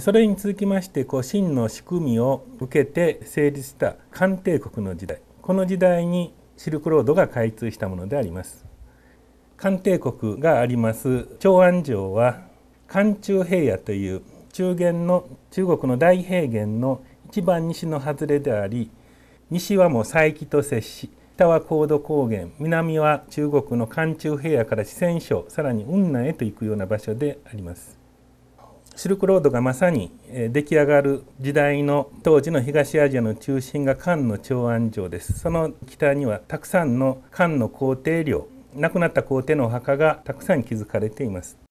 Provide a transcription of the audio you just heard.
それに続きましてこう秦の仕組みを受けて成立した漢帝国の時代この時代にシルクロードが開通したものであります漢帝国があります長安城は漢中平野という中原の中国の大平原の一番西の外れであり西はもう佐伯と接し北は高度高原南は中国の漢中平野から四川省さらに雲南へと行くような場所でありますシルクロードがまさに出来上がる時代の当時の東アジアの中心が漢の長安城ですその北にはたくさんの漢の皇帝陵亡くなった皇帝のお墓がたくさん築かれています